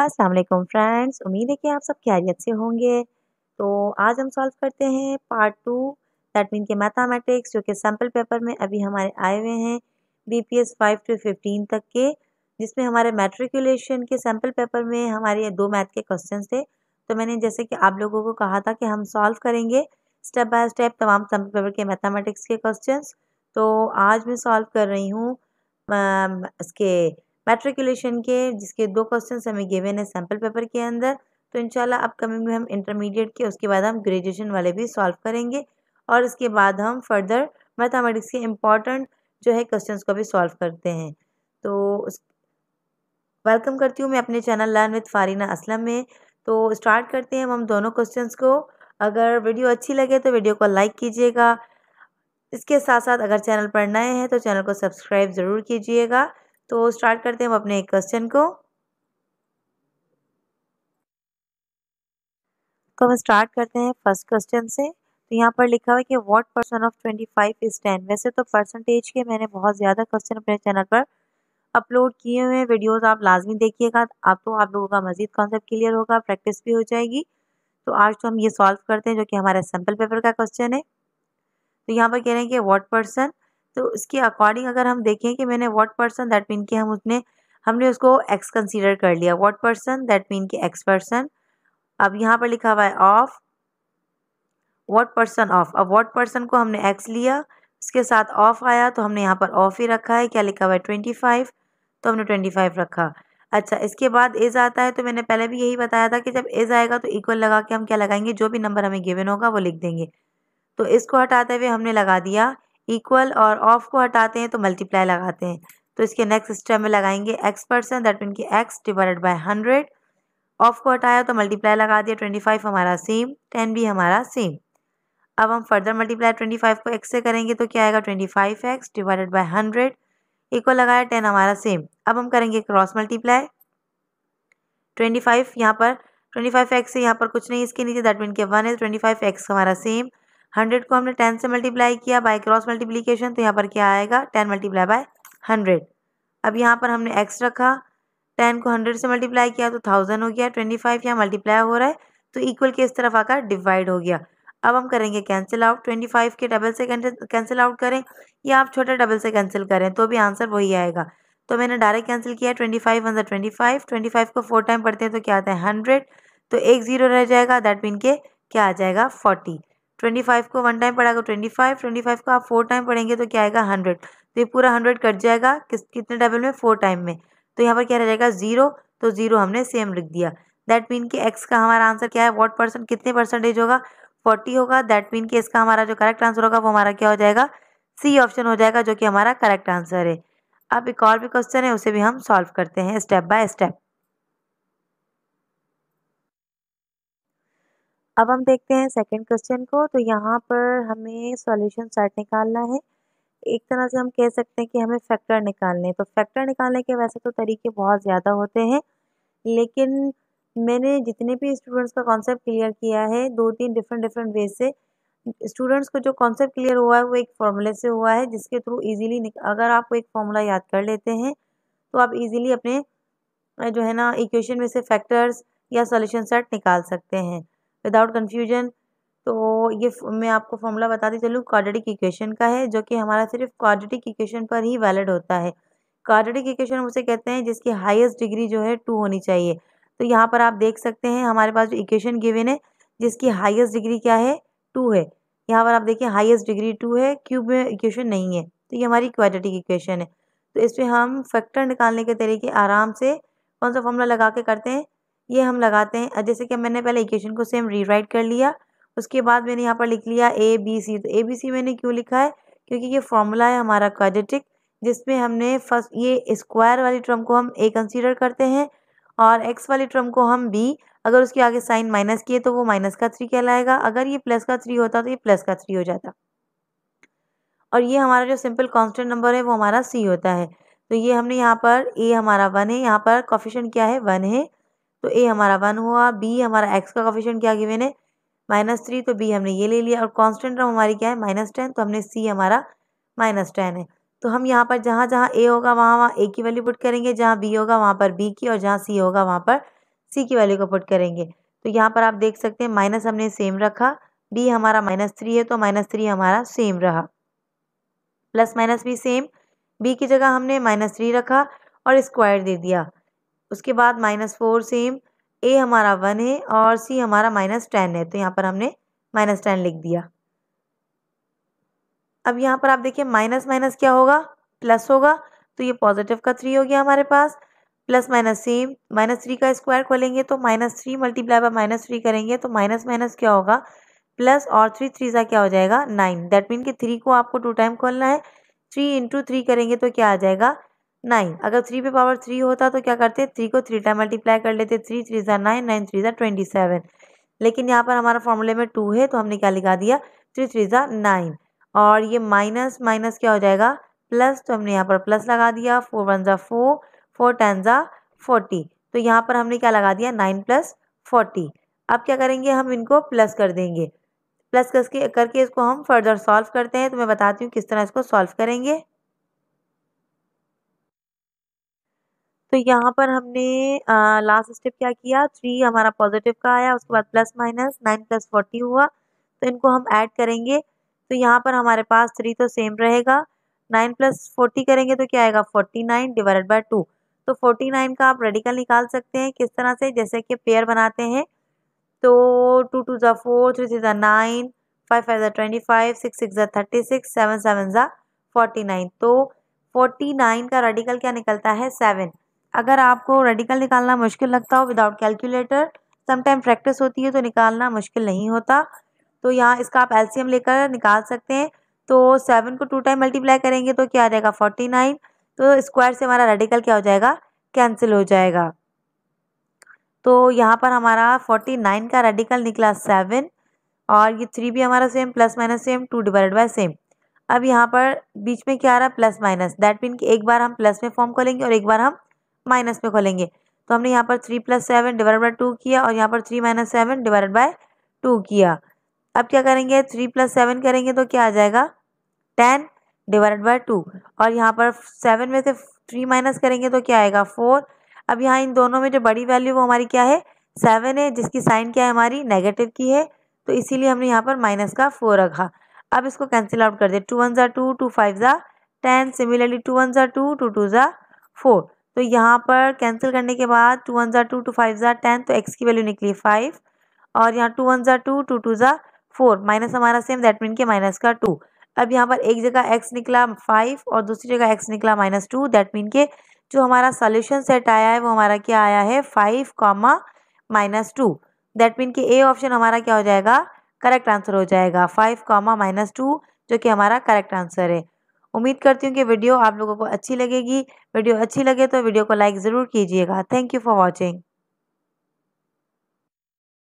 अस्सलाम वालेकुम फ्रेंड्स उम्मीद है कि आप सब खैरियत से होंगे तो आज हम सॉल्व करते हैं पार्ट टू दैट मीन के मैथामेटिक्स जो कि सैम्पल पेपर में अभी हमारे आए हुए हैं B P S five to fifteen तक के जिसमें हमारे मेट्रिकुलेशन के सैम्पल पेपर में हमारे दो मैथ के क्वेश्चन थे तो मैंने जैसे कि आप लोगों को कहा था कि हम सॉल्व करेंगे स्टेप बाय स्टेप तमाम सैम्पल पेपर के मैथामेटिक्स के क्वेश्चन तो आज मैं सॉल्व कर रही हूँ इसके मेट्रिकुलेशन के जिसके दो क्वेश्चन हमें गिवन है सैम्पल पेपर के अंदर तो इनशाला अपकमिंग में हम इंटरमीडिएट के उसके बाद हम ग्रेजुएशन वाले भी सॉल्व करेंगे और इसके बाद हम फर्दर मैथमेटिक्स के इम्पॉर्टेंट जो है क्वेश्चंस को भी सॉल्व करते हैं तो वेलकम करती हूँ मैं अपने channel learn with Farina Aslam में तो स्टार्ट करते हैं हम दोनों क्वेश्चन को अगर वीडियो अच्छी लगे तो वीडियो को लाइक कीजिएगा इसके साथ साथ अगर चैनल पर नए हैं तो चैनल को सब्सक्राइब ज़रूर कीजिएगा तो स्टार्ट करते हैं हम अपने क्वेश्चन को तो हम स्टार्ट करते हैं फर्स्ट क्वेश्चन से तो यहाँ पर लिखा हुआ है कि what percent of twenty five is ten वैसे तो परसेंटेज के मैंने बहुत ज़्यादा क्वेश्चन अपने चैनल पर अपलोड किए हुए हैं वीडियोज़ आप लाजमी देखिएगा आप तो आप लोगों का मजीद कॉन्सेप्ट क्लियर होगा प्रैक्टिस भी हो जाएगी तो आज तो हम ये सॉल्व करते हैं जो कि हमारा सैम्पल पेपर का क्वेश्चन है तो यहाँ पर कह रहे हैं कि वॉट पर्सन तो उसके अकॉर्डिंग अगर हम देखें कि मैंने वॉट पर्सन दैट मीन कि हम उसने हमने उसको एक्स कंसीडर कर लिया वॉट पर्सन दैट मीन कि एक्स पर्सन अब यहाँ पर लिखा हुआ है ऑफ वॉट पर्सन ऑफ अब वॉट पर्सन को हमने एक्स लिया उसके साथ ऑफ आया तो हमने यहाँ पर ऑफ ही रखा है क्या लिखा हुआ है ट्वेंटी फाइव तो हमने ट्वेंटी फाइव रखा अच्छा इसके बाद एज आता है तो मैंने पहले भी यही बताया था कि जब इज आएगा तो इक्वल लगा के हम क्या लगाएंगे जो भी नंबर हमें गिवन होगा वो लिख देंगे तो इसको हटाते हुए हमने लगा दिया इक्वल और ऑफ को हटाते हैं तो मल्टीप्लाई लगाते हैं तो इसके नेक्स्ट स्टेप में लगाएंगे एक्स परसेंट दैट मीन की X divided by hundred of को हटाया तो मल्टीप्लाई लगा दिया ट्वेंटी फाइव हमारा सेम टेन भी हमारा सेम अब हम फर्दर मल्टीप्लाई ट्वेंटी फाइव को एक्स से करेंगे तो क्या आएगा twenty five X divided by hundred equal लगाया टेन हमारा सेम अब हम करेंगे क्रॉस मल्टीप्लाई ट्वेंटी फाइव यहाँ पर ट्वेंटी फाइव एक्स से यहाँ पर कुछ नहीं इसके नीचे दैट मीन के वन है ट्वेंटी फाइव एक्स हमारा सेम हंड्रेड को हमने टेन से मल्टीप्लाई किया बाय क्रॉस मल्टीप्लीकेशन तो यहाँ पर क्या आएगा टेन मल्टीप्लाई बाय हंड्रेड अब यहाँ पर हमने एक्स रखा टेन को हंड्रेड से मल्टीप्लाई किया तो थाउजेंड हो गया ट्वेंटी फाइव यहाँ मल्टीप्लाई हो रहा है तो इक्वल के इस तरफ आकर डिवाइड हो गया अब हम करेंगे कैंसिल आउट ट्वेंटी फाइव के डबल से कैंसिल आउट करें या आप छोटे डबल से कैंसिल करें तो भी आंसर वही आएगा तो मैंने डायरेक्ट कैंसिल किया ट्वेंटी फाइव अंदर ट्वेंटी फाइव ट्वेंटी फाइव को फोर टाइम पढ़ते हैं तो क्या आता है हंड्रेड तो एक ज़ीरो रह जाएगा दैट मीन के क्या आ जाएगा फोर्टी ट्वेंटी फाइव को वन टाइम पढ़ाएगा ट्वेंटी फाइव ट्वेंटी फाइव को आप फोर टाइम पढ़ेंगे तो क्या आएगा हंड्रेड तो ये पूरा हंड्रेड कट जाएगा किस कितने डबल में फोर टाइम में तो यहाँ पर क्या रह जाएगा जीरो तो जीरो हमने सेम लिख दिया दैट मीन कि एक्स का हमारा आंसर क्या है वॉट परसेंट कितने परसेंटेज होगा फोर्टी होगा दैट मीन कि इसका हमारा जो करेक्ट आंसर होगा वो हमारा क्या हो जाएगा सी ऑप्शन हो जाएगा जो कि हमारा करेक्ट आंसर है अब एक और भी क्वेश्चन है उसे भी हम सॉल्व करते हैं स्टेप बाय स्टेप अब हम देखते हैं सेकंड क्वेश्चन को तो यहाँ पर हमें सॉल्यूशन सेट निकालना है एक तरह से हम कह सकते हैं कि हमें फैक्टर निकालने तो फैक्टर निकालने के वैसे तो तरीके बहुत ज़्यादा होते हैं लेकिन मैंने जितने भी स्टूडेंट्स का कॉन्सेप्ट क्लियर किया है दो तीन डिफरेंट डिफरेंट वे से स्टूडेंट्स को जो कॉन्सेप्ट क्लियर हुआ है वो एक फॉर्मूले से हुआ है जिसके थ्रू इजीली अगर आप एक फॉर्मूला याद कर लेते हैं तो आप इजीली अपने जो है ना इक्वेशन में से फैक्टर्स या सॉल्यूशन सेट निकाल सकते हैं विदाउट कन्फ्यूजन तो ये मैं आपको फॉर्मूला बताती चलूँ क्वाड्रेटिक इक्वेशन का है जो कि हमारा सिर्फ क्वाड्रेटिक इक्वेशन पर ही वैलिड होता है क्वाड्रेटिक इक्वेशन उसे कहते हैं जिसकी हाईएस्ट डिग्री जो है टू होनी चाहिए तो यहाँ पर आप देख सकते हैं हमारे पास जो इक्वेशन गिवन है जिसकी हाईएस्ट डिग्री क्या है टू है यहाँ पर आप देखिए हाईएस्ट डिग्री टू है क्यूब में इक्वेशन नहीं है तो ये हमारी क्वाड्रेटिक इक्वेशन है तो इसमें हम फैक्टर निकालने के तरीके आराम से कौन सा फॉर्मूला लगा के करते हैं ये हम लगाते हैं जैसे कि मैंने पहले इक्वेशन को सेम रीराइट कर लिया उसके बाद मैंने यहाँ पर लिख लिया ए बी सी तो ए बी सी मैंने क्यों लिखा है क्योंकि ये फॉर्मूला है हमारा क्वाड्रेटिक जिसमें हमने फर्स्ट ये स्क्वायर वाली टर्म को हम ए कंसीडर करते हैं और एक्स वाली टर्म को हम बी अगर उसके आगे साइन माइनस किए तो वो माइनस का थ्री कहलाएगा अगर ये प्लस का थ्री होता तो ये प्लस का थ्री हो जाता और ये हमारा जो सिंपल कॉन्स्टेंट नंबर है वो हमारा सी होता है तो ये हमने यहाँ पर ए हमारा वन है यहाँ पर कॉफिशन क्या है वन है तो ए हमारा वन हुआ बी हमारा एक्स का कॉफिशेंट क्या गिवेन है माइनस थ्री तो बी हमने ये ले लिया और कॉन्स्टेंट टर्म हमारी क्या है माइनस टेन तो हमने सी हमारा माइनस टेन है तो हम यहाँ पर जहाँ जहाँ ए होगा वहाँ वहाँ ए की वैल्यू पुट करेंगे जहाँ बी होगा वहाँ पर बी की और जहाँ सी होगा वहाँ पर सी की वैल्यू को पुट करेंगे तो यहाँ पर आप देख सकते हैं माइनस हमने सेम रखा बी हमारा माइनस थ्री है तो माइनस थ्री हमारा सेम रहा प्लस माइनस भी सेम बी की जगह हमने माइनस थ्री रखा और स्क्वायर दे दिया उसके बाद माइनस फोर सेम ए हमारा वन है और सी हमारा माइनस टेन है तो यहाँ पर हमने माइनस टेन लिख दिया अब यहाँ पर आप देखिए माइनस माइनस क्या होगा प्लस होगा तो ये पॉजिटिव का थ्री हो गया हमारे पास plus minus same minus three का स्क्वायर खोलेंगे तो minus three multiply by minus three करेंगे तो माइनस माइनस क्या होगा प्लस और थ्री थ्री सा क्या हो जाएगा नाइन दैट मीन कि थ्री को आपको टू टाइम खोलना है थ्री इंटू थ्री करेंगे तो क्या आ जाएगा नाइन अगर थ्री पे पावर थ्री होता तो क्या करते थ्री को थ्री टाइम मल्टीप्लाई कर लेते थ्री थ्री ज़ा नाइन नाइन थ्री ज़ा ट्वेंटी सेवन लेकिन यहाँ पर हमारा फॉर्मूले में टू है तो हमने क्या लिखा दिया थ्री थ्री ज़ा नाइन और ये माइनस माइनस क्या हो जाएगा प्लस तो हमने यहाँ पर प्लस लगा दिया फोर वन ज़ा फोर फोर टेन ज़ा फोर्टी तो यहाँ पर हमने क्या लगा दिया नाइन प्लस फोर्टी अब क्या करेंगे हम इनको प्लस कर देंगे प्लस करके करके इसको हम फर्दर सॉल्व करते हैं तो मैं बताती हूँ किस तरह इसको सॉल्व करेंगे तो यहाँ पर हमने लास्ट स्टेप क्या किया थ्री हमारा पॉजिटिव का आया उसके बाद plus minus nine plus forty हुआ तो इनको हम ऐड करेंगे तो यहाँ पर हमारे पास थ्री तो सेम रहेगा नाइन प्लस फोर्टी करेंगे तो क्या आएगा forty nine divide by two तो फोर्टी नाइन का आप रेडिकल निकाल सकते हैं किस तरह से जैसे कि पेयर बनाते हैं तो टू टू ज़ा फोर थ्री थ्री ज़ा नाइन फाइव फाइव ज़ा ट्वेंटी फाइव सिक्स सिक्स ज़ा थर्टी सिक्स सेवन सेवन ज़ा फोर्टी नाइन तो फोर्टी नाइन का रेडिकल क्या निकलता है सेवन अगर आपको रेडिकल निकालना मुश्किल लगता हो विदाउट कैलकुलेटर समटाइम प्रैक्टिस होती है तो निकालना मुश्किल नहीं होता तो यहाँ इसका आप एलसीएम लेकर निकाल सकते हैं तो सेवन को टू टाइम मल्टीप्लाई करेंगे तो क्या आ जाएगा फोर्टी नाइन तो स्क्वायर से हमारा रेडिकल क्या हो जाएगा कैंसिल हो जाएगा तो यहाँ पर हमारा फोर्टी नाइन का रेडिकल निकला सेवन और ये थ्री भी हमारा same plus minus same two divide by same अब यहाँ पर बीच में क्या आ रहा है प्लस माइनस दैट मीन कि एक बार हम प्लस में फॉर्म कर लेंगे और एक बार हम माइनस में खोलेंगे तो हमने यहाँ पर three plus seven divide by two किया और यहाँ पर three minus seven divide by two किया अब क्या करेंगे थ्री प्लस सेवन करेंगे तो क्या आ जाएगा टेन डिवाइड बाई टू और यहाँ पर सेवन में से थ्री माइनस करेंगे तो क्या आएगा फोर अब यहाँ इन दोनों में जो बड़ी वैल्यू वो हमारी क्या है सेवन है जिसकी साइन क्या है हमारी नेगेटिव की है तो इसीलिए हमने यहाँ पर माइनस का फोर रखा अब इसको कैंसिल आउट कर दे टू वन ज़ा टू टू फाइव ज़ा टेन सिमिलरली टू वन ज़ा टू टू टू ज़ा फोर तो यहाँ पर कैंसिल करने के बाद टू वन ज़ा टू टू फाइव ज़ा टेन तो एक्स की वैल्यू निकली फाइव और यहाँ टू वन ज़ा टू टू टू ज़ा फोर माइनस हमारा सेम दैट मीन के माइनस का टू अब यहाँ पर एक जगह एक्स निकला फाइव और दूसरी जगह एक्स निकला माइनस टू दैट मीन के जो हमारा सोल्यूशन सेट आया है वो हमारा क्या आया है five comma minus two that mean के ए ऑप्शन हमारा क्या हो जाएगा करेक्ट आंसर हो जाएगा फाइव कॉमा माइनस टू जो कि हमारा करेक्ट आंसर है उम्मीद करती हूँ कि वीडियो आप लोगों को अच्छी लगेगी वीडियो अच्छी लगे तो वीडियो को लाइक ज़रूर कीजिएगा थैंक यू फॉर वॉचिंग